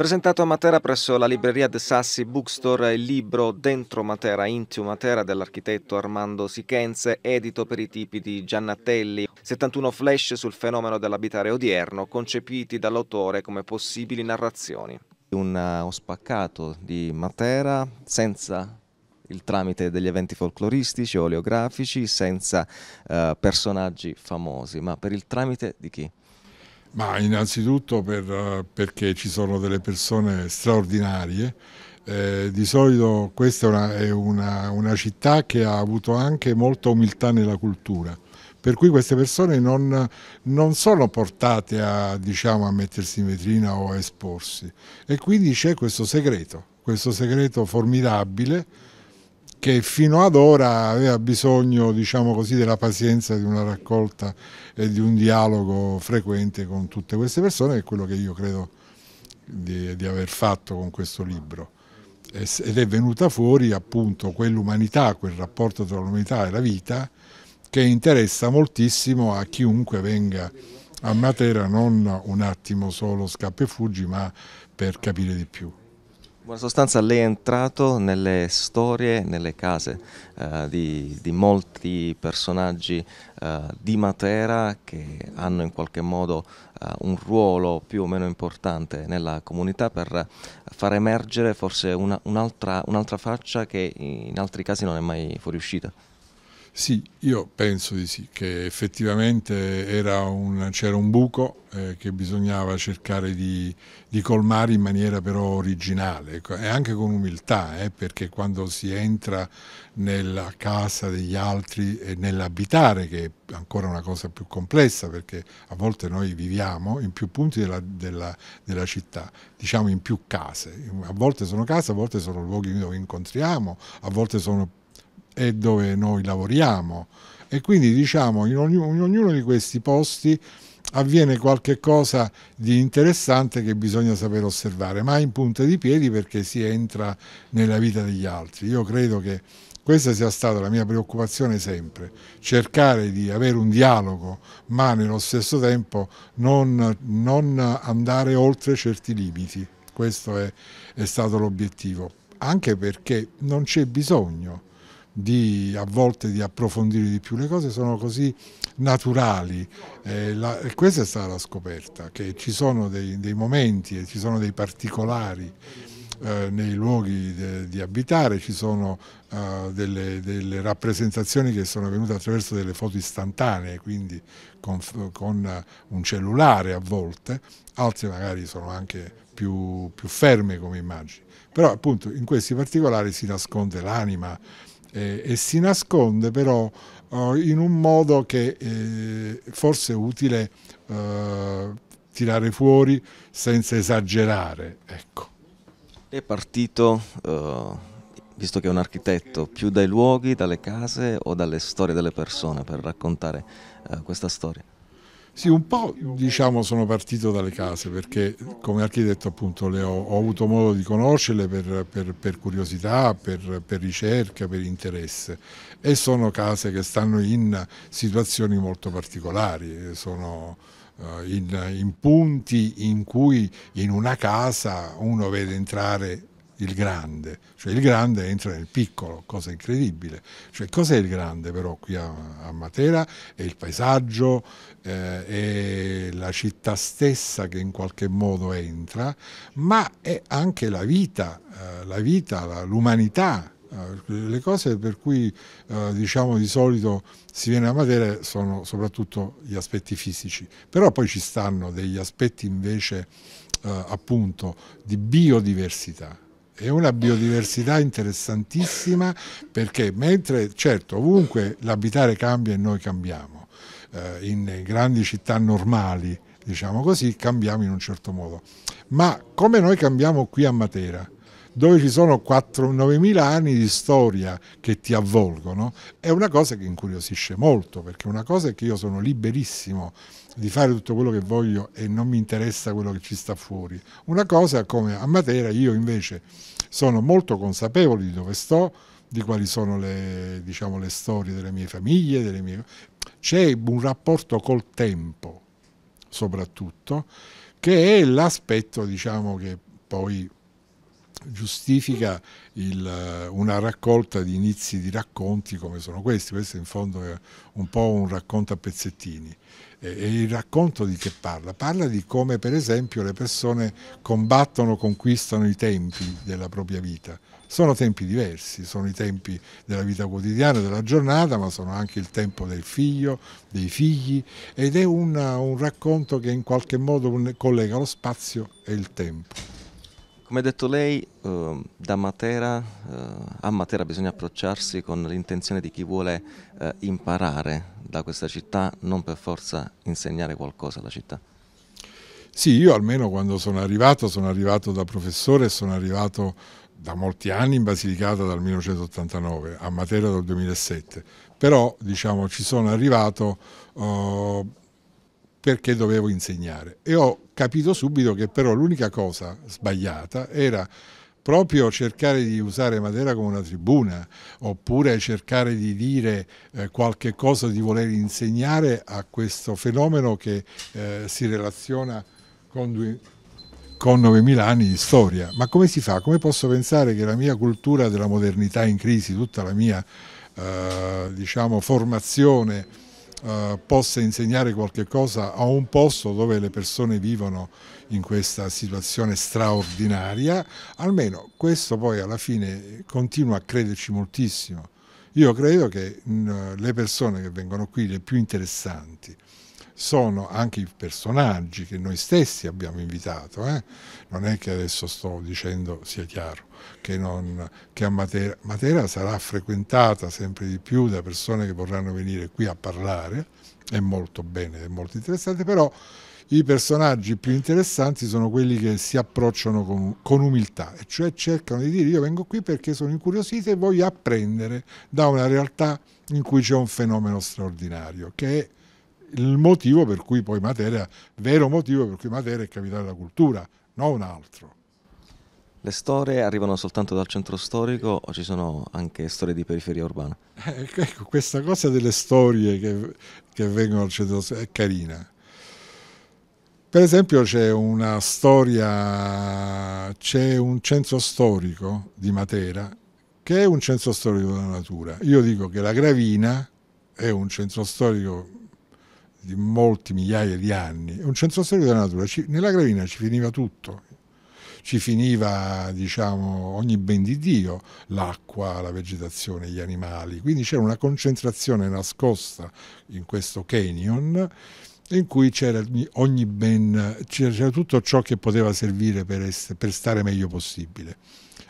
Presentato a Matera presso la libreria De Sassi Bookstore il libro Dentro Matera, Intio Matera dell'architetto Armando Sichenze, edito per i tipi di Giannatelli. 71 flash sul fenomeno dell'abitare odierno, concepiti dall'autore come possibili narrazioni. Un eh, spaccato di Matera senza il tramite degli eventi folcloristici, oleografici, senza eh, personaggi famosi, ma per il tramite di chi? Ma innanzitutto per, perché ci sono delle persone straordinarie. Eh, di solito questa è, una, è una, una, città che ha avuto anche molta umiltà nella cultura. Per cui queste persone non, non sono portate a, diciamo, a mettersi in vetrina o a esporsi. E quindi c'è questo segreto, questo segreto formidabile che fino ad ora aveva bisogno diciamo così, della pazienza di una raccolta e di un dialogo frequente con tutte queste persone, che è quello che io credo di, di aver fatto con questo libro. Ed è venuta fuori appunto quell'umanità, quel rapporto tra l'umanità e la vita, che interessa moltissimo a chiunque venga a Matera non un attimo solo scappa e fuggi, ma per capire di più buona sostanza lei è entrato nelle storie, nelle case eh, di, di, molti personaggi eh, di Matera che hanno in qualche modo eh, un ruolo più o meno importante nella comunità per far emergere forse un'altra un faccia che in altri casi non è mai fuoriuscita. Sì, io penso di sì, che effettivamente c'era un, un buco eh, che bisognava cercare di, di, colmare in maniera però originale ecco, e anche con umiltà, eh, perché quando si entra nella casa degli altri e nell'abitare, che è ancora una cosa più complessa, perché a volte noi viviamo in più punti della, della, della città, diciamo in più case, a volte sono case, a volte sono luoghi dove incontriamo, a volte sono e dove noi lavoriamo. E quindi diciamo in, ogni, in ognuno di questi posti avviene qualcosa di interessante che bisogna saper osservare, ma in punta di piedi perché si entra nella vita degli altri. Io credo che questa sia stata la mia preoccupazione sempre, cercare di avere un dialogo, ma nello stesso tempo non, non andare oltre certi limiti. Questo è, è stato l'obiettivo, anche perché non c'è bisogno di, a volte di approfondire di più le cose, sono così naturali. Eh, la, e questa è stata la scoperta, che ci sono dei, dei momenti e ci sono dei particolari eh, nei luoghi de, di abitare, ci sono eh, delle, delle, rappresentazioni che sono venute attraverso delle foto istantanee, quindi con, con eh, un cellulare a volte, altre magari sono anche più, più ferme come immagini. Però appunto in questi particolari si nasconde l'anima, eh, e si nasconde però eh, in un modo che eh, forse è utile eh, tirare fuori senza esagerare. Ecco. È partito, eh, visto che è un architetto, più dai luoghi, dalle case o dalle storie delle persone per raccontare questa storia? Sì, un po' diciamo sono partito dalle case perché come architetto appunto ho, ho, avuto modo di conoscerle per, per, per curiosità, per, per, ricerca, per interesse e sono case che stanno in situazioni molto particolari, sono eh, in, in punti in cui in una casa uno vede entrare il grande, cioè il grande entra nel piccolo, cosa incredibile. Cioè, cos'è il grande però qui a, a Matera? È il paesaggio, eh, è la città stessa che in qualche modo entra, ma è anche la vita, eh, la vita, l'umanità. Eh, le cose per cui eh, diciamo di solito si viene a Matera sono soprattutto gli aspetti fisici, però poi ci stanno degli aspetti invece eh, appunto di biodiversità è una biodiversità interessantissima perché mentre certo ovunque l'abitare cambia e noi cambiamo, eh, in grandi città normali diciamo così cambiamo in un certo modo, ma come noi cambiamo qui a Matera, dove ci sono 4-9 anni di storia che ti avvolgono, è una cosa che incuriosisce molto, perché una cosa è che io sono liberissimo di fare tutto quello che voglio e non mi interessa quello che ci sta fuori. Una cosa come a Matera io invece sono molto consapevole di dove sto, di quali sono le, diciamo, le storie delle mie famiglie, delle mie... c'è un rapporto col tempo soprattutto, che è l'aspetto diciamo, che poi giustifica il, eh, una raccolta di inizi di racconti come sono questi, questo in fondo è un po' un racconto a pezzettini. E, e il racconto di che parla? Parla di come per esempio le persone combattono, conquistano i tempi della propria vita. Sono tempi diversi, sono i tempi della vita quotidiana, della giornata, ma sono anche il tempo del figlio, dei figli ed è una, un racconto che in qualche modo collega lo spazio e il tempo. Come ha detto lei, eh, da Matera, eh, a Matera bisogna approcciarsi con l'intenzione di chi vuole eh, imparare da questa città, non per forza insegnare qualcosa alla città. Sì, io almeno quando sono arrivato, sono arrivato da professore, sono arrivato da molti anni in Basilicata dal 1989, a Matera dal 2007, però diciamo ci sono arrivato eh, perché dovevo insegnare e ho capito subito che però l'unica cosa sbagliata era proprio cercare di usare Matera come una tribuna oppure cercare di dire eh, qualche cosa di voler insegnare a questo fenomeno che eh, si relaziona con due con 9.000 anni di storia. Ma come si fa? Come posso pensare che la mia cultura della modernità in crisi, tutta la mia eh, diciamo, formazione eh, possa insegnare qualche cosa a un posto dove le persone vivono in questa situazione straordinaria, almeno questo poi alla fine continua a crederci moltissimo. Io credo che mm, le persone che vengono qui, le più interessanti, sono anche i personaggi che noi stessi abbiamo invitato, eh? non è che adesso sto dicendo sia chiaro che, non, che a Matera. Matera sarà frequentata sempre di più da persone che vorranno venire qui a parlare, è molto bene, è molto interessante, però i personaggi più interessanti sono quelli che si approcciano con, con, umiltà, e cioè cercano di dire io vengo qui perché sono incuriosito e voglio apprendere da una realtà in cui c'è un fenomeno straordinario, che è il motivo per cui poi Matera, vero motivo per cui Matera è capitale della cultura, non un altro. Le storie arrivano soltanto dal centro storico o ci sono anche storie di periferia urbana? Eh, ecco, ecco, questa cosa delle storie che, che vengono al centro storico è carina. Per esempio c'è una storia, c'è un centro storico di Matera che è un centro storico della natura. Io dico che la Gravina è un centro storico di molti migliaia di anni, è un centro storico della natura. nella Gravina ci finiva tutto, ci finiva diciamo, ogni ben di Dio, l'acqua, la vegetazione, gli animali, quindi c'era una concentrazione nascosta in questo canyon in cui c'era ogni ben, c'era tutto ciò che poteva servire per, essere, per stare meglio possibile.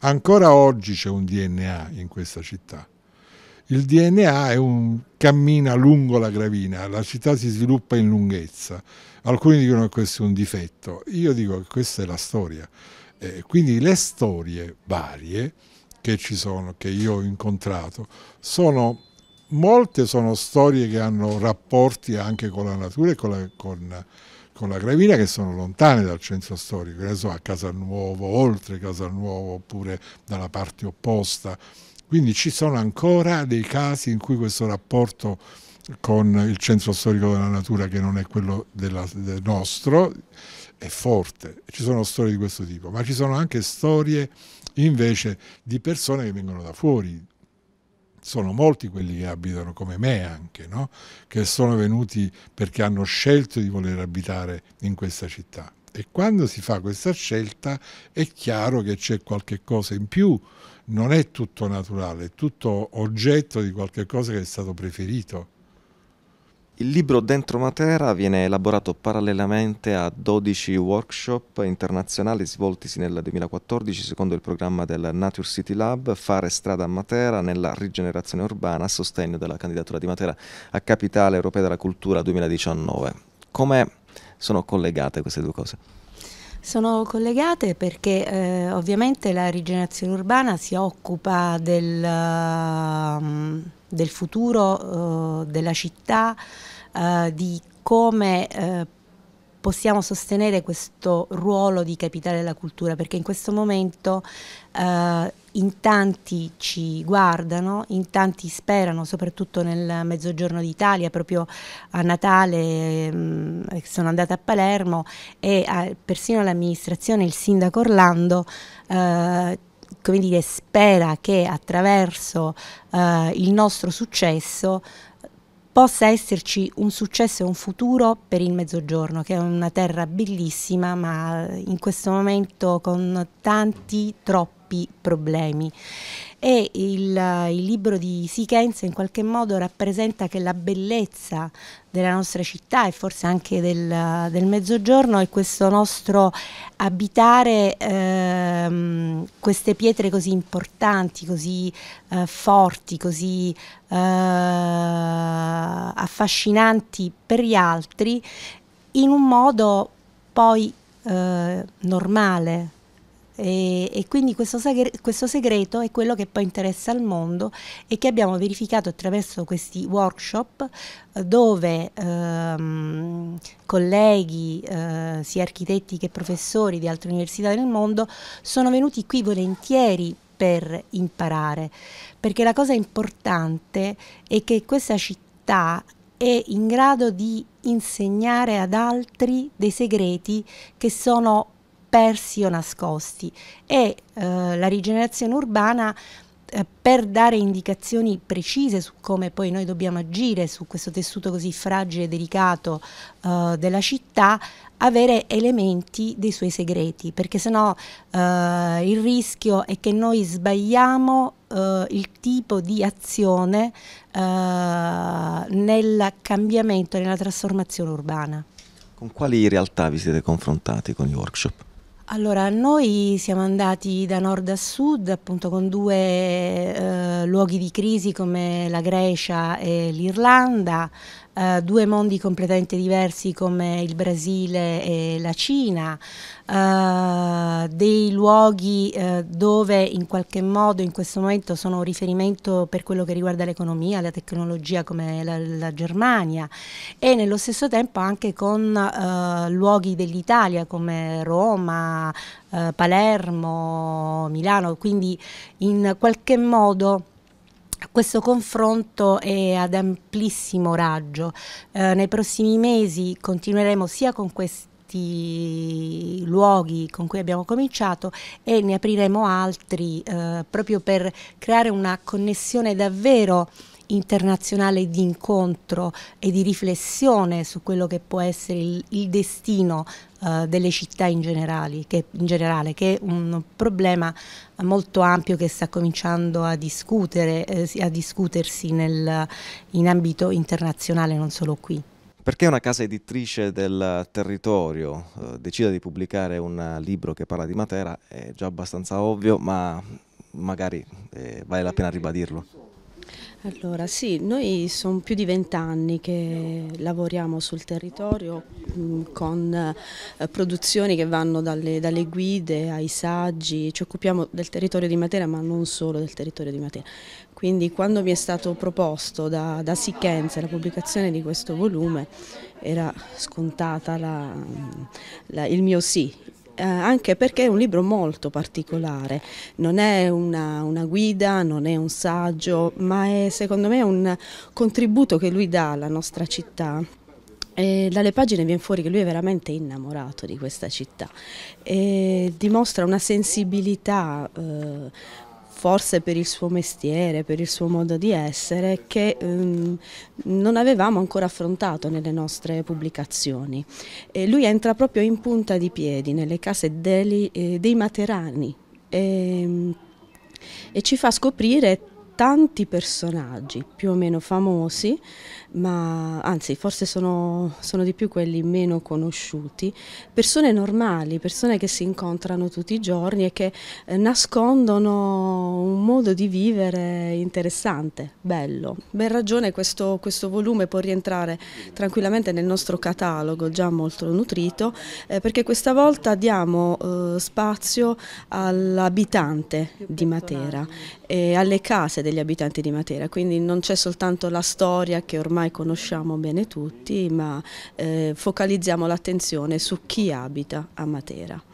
Ancora oggi c'è un DNA in questa città. Il DNA è un cammina lungo la gravina, la città si sviluppa in lunghezza Alcuni dicono che questo è un difetto, io dico che questa è la storia. Eh, quindi le storie varie che ci sono, che io ho incontrato, sono molte sono storie che hanno rapporti anche con la natura e con la, con, con la Gravina che sono lontane dal centro storico, che ne so, a Casalnuovo, oltre Casalnuovo oppure dalla parte opposta. Quindi ci sono ancora dei casi in cui questo rapporto con il centro storico della natura che non è quello della, del nostro, è forte. Ci sono storie di questo tipo, ma ci sono anche storie invece di persone che vengono da fuori. Sono molti quelli che abitano, come me anche, no? che sono venuti perché hanno scelto di voler abitare in questa città. E quando si fa questa scelta è chiaro che c'è qualche cosa in più, non è tutto naturale, è tutto oggetto di qualche cosa che è stato preferito il libro Dentro Matera viene elaborato parallelamente a 12 workshop internazionali svoltisi nel 2014 secondo il programma del Nature City Lab Fare strada a Matera nella rigenerazione urbana a sostegno della candidatura di Matera a Capitale Europea della Cultura 2019. Come sono collegate queste due cose? Sono collegate perché eh, ovviamente la rigenerazione urbana si occupa del... Um del futuro eh, della città, eh, di come eh, possiamo sostenere questo ruolo di capitale della cultura, perché in questo momento eh, in tanti ci guardano, in tanti sperano, soprattutto nel mezzogiorno d'Italia, proprio a Natale mh, mm, sono andata a Palermo e a, eh, persino l'amministrazione, il sindaco Orlando, eh, come dire, spera che attraverso eh, il nostro successo possa esserci un successo e un futuro per il Mezzogiorno, che è una terra bellissima, ma in questo momento con tanti, troppi troppi problemi e il, il, libro di Sikenz in qualche modo rappresenta che la bellezza della nostra città e forse anche del, del mezzogiorno è questo nostro abitare ehm, queste pietre così importanti, così eh, forti, così eh, affascinanti per gli altri in un modo poi eh, normale, e, e quindi questo, questo, segreto è quello che poi interessa al mondo e che abbiamo verificato attraverso questi workshop eh, dove ehm, colleghi, eh, sia architetti che professori di altre università del mondo, sono venuti qui volentieri per imparare, perché la cosa importante è che questa città è in grado di insegnare ad altri dei segreti che sono persi o nascosti e eh, la rigenerazione urbana eh, per dare indicazioni precise su come poi noi dobbiamo agire su questo tessuto così fragile e delicato eh, della città, avere elementi dei suoi segreti, perché sennò eh, il rischio è che noi sbagliamo eh, il tipo di azione nel cambiamento, nella trasformazione urbana. Con quali realtà vi siete confrontati con i workshop? Allora, noi siamo andati da nord a sud appunto con due eh, luoghi di crisi come la Grecia e l'Irlanda, Uh, due mondi completamente diversi come il Brasile e la Cina, uh, dei luoghi uh, dove in qualche modo in questo momento sono un riferimento per quello che riguarda l'economia, la tecnologia come la, la, Germania e nello stesso tempo anche con luoghi dell'Italia come Roma, Palermo, Milano, quindi in qualche modo questo confronto è ad amplissimo raggio. Eh, nei prossimi mesi continueremo sia con questi luoghi con cui abbiamo cominciato e ne apriremo altri eh, proprio per creare una connessione davvero internazionale di incontro e di riflessione su quello che può essere il, il destino eh, delle città in, generali, che, in generale, che è un problema molto ampio che sta cominciando a, discutere, eh, a discutersi nel, in ambito internazionale, non solo qui. Perché una casa editrice del territorio eh, decida di pubblicare un libro che parla di Matera è già abbastanza ovvio, ma magari eh, vale la pena ribadirlo. Allora sì, noi sono più di vent'anni che lavoriamo sul territorio mm, con eh, produzioni che vanno dalle, dalle, guide ai saggi, ci occupiamo del territorio di Matera ma non solo del territorio di Matera. Quindi quando mi è stato proposto da, da Sickenza la pubblicazione di questo volume era scontata la, la, il mio sì, eh, anche perché è un libro molto particolare, non è una, una, guida, non è un saggio, ma è secondo me un contributo che lui dà alla nostra città. E dalle pagine viene fuori che lui è veramente innamorato di questa città e dimostra una sensibilità eh, forse per il suo mestiere, per il suo modo di essere, che ehm, non avevamo ancora affrontato nelle nostre pubblicazioni. E lui entra proprio in punta di piedi nelle case dei, eh, dei materani e, ehm, e ci fa scoprire tanti personaggi più o meno famosi, ma anzi forse sono, sono, di più quelli meno conosciuti, persone normali, persone che si incontrano tutti i giorni e che eh, nascondono un modo di vivere interessante, bello. Ben ragione questo, questo volume può rientrare tranquillamente nel nostro catalogo già molto nutrito eh, perché questa volta diamo eh, spazio all'abitante di Matera e alle case degli abitanti di Matera, quindi non c'è soltanto la storia che ormai conosciamo bene tutti, ma eh, focalizziamo l'attenzione su chi abita a Matera.